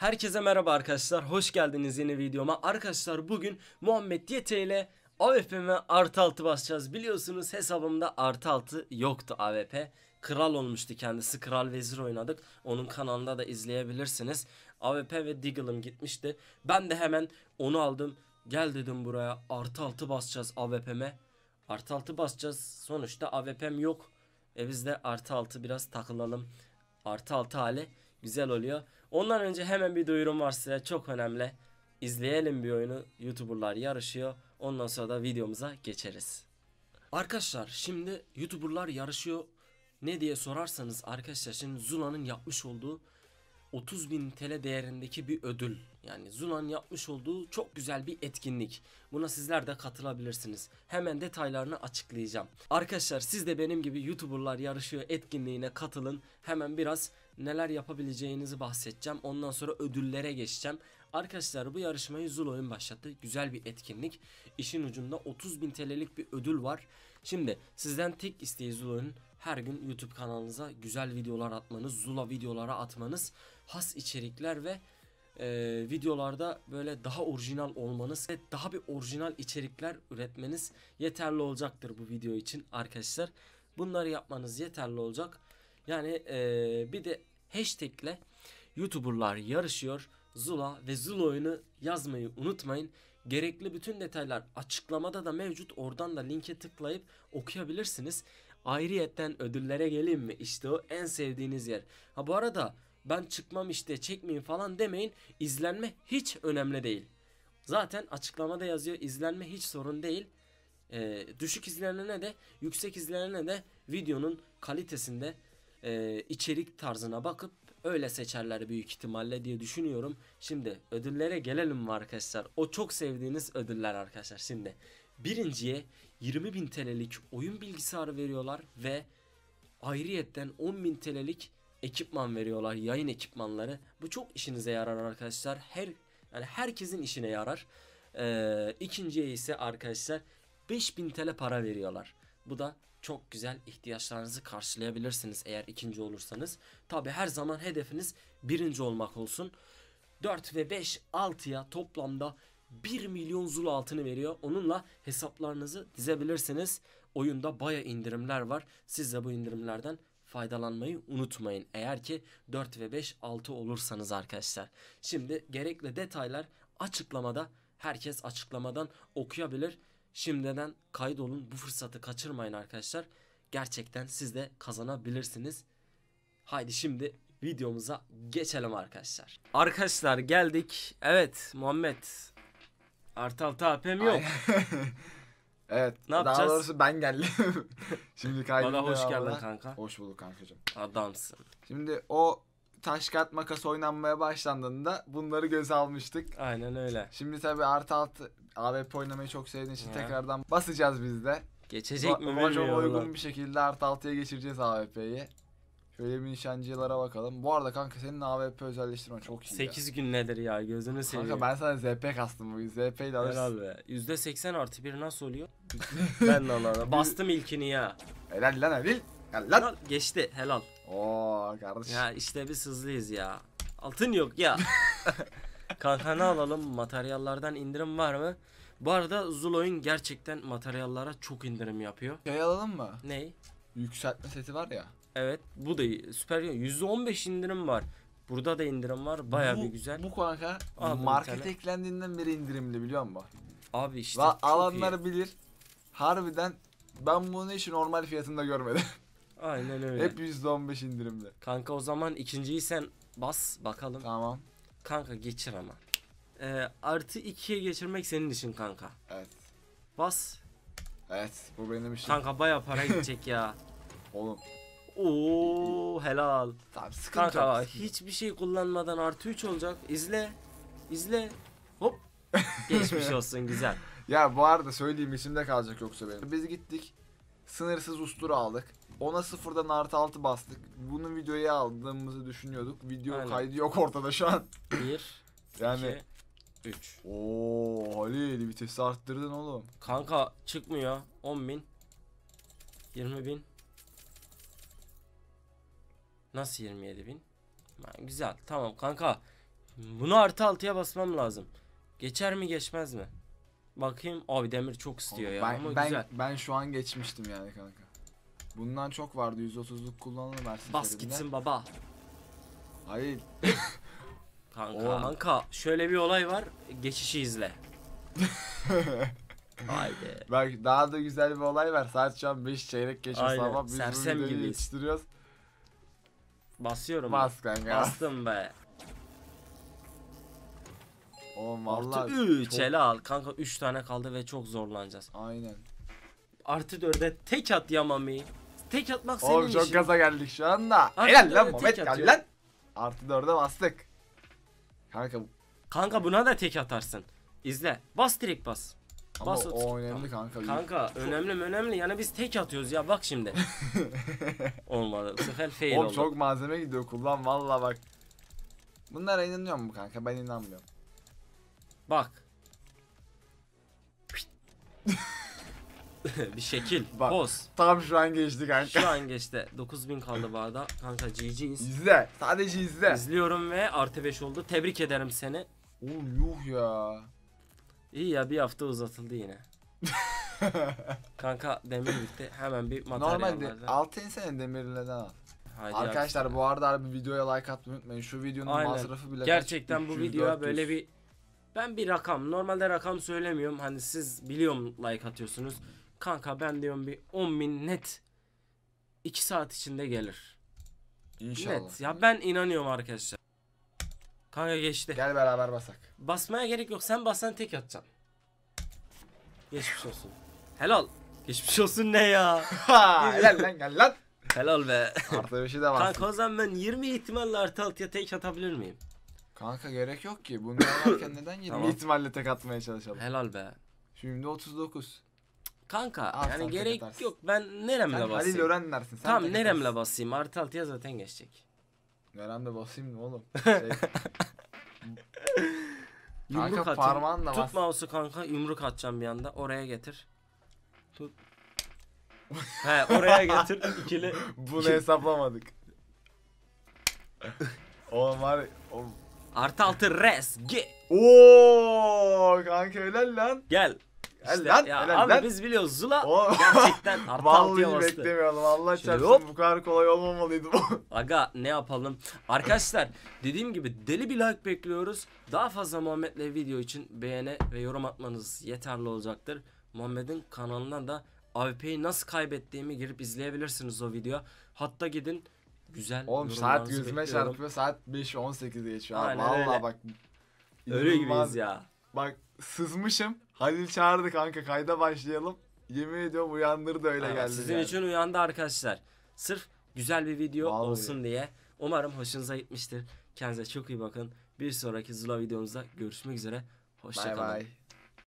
Herkese merhaba arkadaşlar. Hoş geldiniz yeni videoma. Arkadaşlar bugün Muhammed Yete ile AWP'me artı altı basacağız. Biliyorsunuz hesabımda artı altı yoktu AWP. Kral olmuştu kendisi. Kral Vezir oynadık. Onun kanalında da izleyebilirsiniz. AWP ve Diggle'ım gitmişti. Ben de hemen onu aldım. Gel dedim buraya artı altı basacağız AWP'me. Artı altı basacağız. Sonuçta AWP'm yok. E biz de artı altı biraz takılalım. Artı altı hali güzel oluyor. Ondan önce hemen bir duyurum var size çok önemli. İzleyelim bir oyunu. YouTuber'lar yarışıyor. Ondan sonra da videomuza geçeriz. Arkadaşlar şimdi YouTuber'lar yarışıyor. Ne diye sorarsanız arkadaşlar şimdi Zula'nın yapmış olduğu 30 bin TL değerindeki bir ödül. Yani Zula'nın yapmış olduğu çok güzel bir etkinlik. Buna sizler de katılabilirsiniz. Hemen detaylarını açıklayacağım. Arkadaşlar siz de benim gibi YouTuber'lar yarışıyor etkinliğine katılın. Hemen biraz neler yapabileceğinizi bahsedeceğim. Ondan sonra ödüllere geçeceğim. Arkadaşlar bu yarışmayı Zul oyun başlattı. Güzel bir etkinlik. İşin ucunda 30.000 TL'lik bir ödül var. Şimdi sizden tek isteği Zul oyun her gün YouTube kanalınıza güzel videolar atmanız, Zula videolara atmanız, has içerikler ve e, videolarda böyle daha orijinal olmanız ve daha bir orijinal içerikler üretmeniz yeterli olacaktır bu video için arkadaşlar. Bunları yapmanız yeterli olacak. Yani e, bir de hashtagle YouTuberlar yarışıyor. Zula ve Zula oyunu yazmayı unutmayın. Gerekli bütün detaylar açıklamada da mevcut. Oradan da linke tıklayıp okuyabilirsiniz. Ayrıyetten ödüllere geleyim mi? İşte o en sevdiğiniz yer. Ha bu arada ben çıkmam işte çekmeyin falan demeyin. İzlenme hiç önemli değil. Zaten açıklamada yazıyor izlenme hiç sorun değil. Ee, düşük izlenene de yüksek izlenene de videonun kalitesinde e, içerik tarzına bakıp öyle seçerler büyük ihtimalle diye düşünüyorum. Şimdi ödüllere gelelim mi arkadaşlar? O çok sevdiğiniz ödüller arkadaşlar. Şimdi birinciye 20.000 TL'lik oyun bilgisayarı veriyorlar ve ayrıyetten 10.000 TL'lik ekipman veriyorlar. Yayın ekipmanları. Bu çok işinize yarar arkadaşlar. Her yani herkesin işine yarar. Ee, ikinciye ise arkadaşlar 5000 TL para veriyorlar. Bu da çok güzel ihtiyaçlarınızı karşılayabilirsiniz eğer ikinci olursanız. Tabi her zaman hedefiniz birinci olmak olsun. 4 ve 5 6'ya toplamda 1 milyon zul altını veriyor. Onunla hesaplarınızı dizebilirsiniz. Oyunda baya indirimler var. Siz de bu indirimlerden faydalanmayı unutmayın. Eğer ki 4 ve 5 6 olursanız arkadaşlar. Şimdi gerekli detaylar açıklamada herkes açıklamadan okuyabilir. Şimdiden kaydolun bu fırsatı kaçırmayın arkadaşlar. Gerçekten siz de kazanabilirsiniz. Haydi şimdi videomuza geçelim arkadaşlar. Arkadaşlar geldik. Evet Muhammed. Artal TAP'm yok. evet. Ne daha yapacağız? doğrusu ben geldim. Şimdi kaydımda Bana hoş geldin kanka. Hoş bulduk kankacığım. Adamsın. Şimdi o taş kağıt makas oynanmaya başlandığında bunları göz almıştık. Aynen öyle. Şimdi tabii artı altı AWP oynamayı çok sevdiğin için ya. tekrardan basacağız biz de. Geçecek ba- mi bilmiyorum. uygun bir şekilde artı altıya geçireceğiz AWP'yi. Şöyle bir nişancılara bakalım. Bu arada kanka senin AWP özelleştirme çok iyi. 8 gün nedir ya gözünü seveyim. Kanka ben sana ZP kastım bugün. ZP ile alırsın. Herhalde. %80 artı 1 nasıl oluyor? ben de anladım. Bastım ilkini ya. Helal lan Halil. Helal, geçti helal. Oo kardeş. Ya işte biz hızlıyız ya. Altın yok ya. Kalkanı alalım. Materyallardan indirim var mı? Bu arada Zulo'yun gerçekten materyallara çok indirim yapıyor. Şey alalım mı? Ney? Yükseltme seti var ya. Evet bu da süper. %15 indirim var. Burada da indirim var. Baya bir güzel. Bu kanka Aldım markete eklendiğinden beri indirimli biliyor musun? Abi işte Va alanlar iyi. bilir. Harbiden ben bunu hiç normal fiyatında görmedim. Aynen öyle. Hep %15 indirimde. Kanka o zaman ikinciyi sen bas bakalım. Tamam. Kanka geçir ama. Ee, artı 2'ye geçirmek senin için kanka. Evet. Bas. Evet bu benim işim. Kanka baya para gidecek ya. Oğlum. Oo helal. Tamam sıkıntı Kanka yok, sıkıntı. hiçbir şey kullanmadan artı 3 olacak. İzle. İzle. Hop. Geçmiş olsun güzel. Ya bu arada söyleyeyim isimde kalacak yoksa benim. Biz gittik. Sınırsız ustura aldık. Ona sıfırdan artı altı bastık. Bunu videoya aldığımızı düşünüyorduk. Video Aynen. kaydı yok ortada şu an. Bir, yani 2, 3. Oo Halil vitesi arttırdın oğlum. Kanka çıkmıyor. On bin. yirmi bin. Nasıl yirmi yedi bin? Ha, güzel tamam kanka. Bunu artı altıya basmam lazım. Geçer mi geçmez mi? Bakayım. Abi demir çok istiyor ya ben, ama ben, güzel. Ben şu an geçmiştim yani kanka. Bundan çok vardı 130'luk kullanılır versin. Bas gitsin baba. Hayır. kanka, Oğlum. kanka şöyle bir olay var. Geçişi izle. Haydi. Bak daha da güzel bir olay var. Saat şu an 5 çeyrek geçmiş ama biz Sersem bunu yetiştiriyoruz. Basıyorum. Bas kanka. Bastım be. Oğlum valla Artı 3 çok... helal. Kanka 3 tane kaldı ve çok zorlanacağız. Aynen. Artı 4'e tek at Yamami. Tek atmak senin Oğlum, işin. çok gaza geldik şu anda. Artı helal lan Mehmet gel lan. Artı 4'e bastık. Kanka Kanka buna da tek atarsın. İzle. Bas direkt bas. Ama bas o, önemli kanka. Kanka çok... önemli önemli yani biz tek atıyoruz ya bak şimdi. Olmadı bu sefer fail Oğlum, oldu. çok malzeme gidiyor kullan valla bak. Bunlara inanıyor mu kanka ben inanmıyorum. Bak. bir şekil. Bak, Poz. Tam şu an geçti kanka. Şu an geçti. 9000 kaldı barda. Kanka GG'yiz. İzle. Sadece izle. İzliyorum ve artı 5 oldu. Tebrik ederim seni. Oğlum yuh ya. İyi ya bir hafta uzatıldı yine. kanka demir bitti. Hemen bir materyal Normalde 6 sene demirle al. Haydi Arkadaşlar abi. bu arada abi videoya like atmayı unutmayın. Şu videonun Aynen. masrafı bile Gerçekten kaç? bu videoya böyle bir ben bir rakam. Normalde rakam söylemiyorum. Hani siz biliyorum like atıyorsunuz. Kanka ben diyorum bir 10 bin net 2 saat içinde gelir. İnşallah. Net. Ya ben inanıyorum arkadaşlar. Kanka geçti. Gel beraber basak. Basmaya gerek yok. Sen bassan tek atacaksın. Geçmiş olsun. Helal. Geçmiş olsun ne ya? Helal lan gel lan. Helal be. Artı bir şey de var. Kanka o zaman ben 20 ihtimalle artı altıya tek atabilir miyim? Kanka gerek yok ki. Bunlar varken neden 20 Tamam. ihtimalle tek atmaya çalışalım? Helal be. Şimdi 39. Kanka Al yani gerek tek yok. Ben neremle Sen Halil basayım? Ören dersin. Sen Tamam neremle atarsın. basayım? Artı altıya zaten geçecek. Ören de basayım mı oğlum? Şey, Yumruk Kanka, atayım. parmağınla Tut bas. mouse'u kanka yumruk atacağım bir anda. Oraya getir. Tut. He oraya getir ikili. bunu hesaplamadık. Oğlum var ya, o Artı altı res. Ge Oo kanka helal lan. Gel. İşte lan. Ya helal abi lan. biz biliyoruz Zula Oo. gerçekten artı altıya bastı. beklemiyordum Allah çarpsın bu kadar kolay olmamalıydı bu. Aga ne yapalım. Arkadaşlar dediğim gibi deli bir like bekliyoruz. Daha fazla Muhammed'le video için beğene ve yorum atmanız yeterli olacaktır. Muhammed'in kanalından da AWP'yi nasıl kaybettiğimi girip izleyebilirsiniz o video. Hatta gidin Güzel. Oğlum saat gözüme çarpıyor. Saat 5'i 18 geçiyor. Aynen, Vallahi öyle. bak. Ölü gibiyiz ya. Bak sızmışım. Halil çağırdı kanka kayda başlayalım. Yemin ediyorum uyandırdı öyle Aynen, geldi. Sizin yani. için uyandı arkadaşlar. Sırf güzel bir video Vallahi. olsun diye. Umarım hoşunuza gitmiştir. Kendinize çok iyi bakın. Bir sonraki Zula videomuzda görüşmek üzere. Hoşçakalın. Bye bye.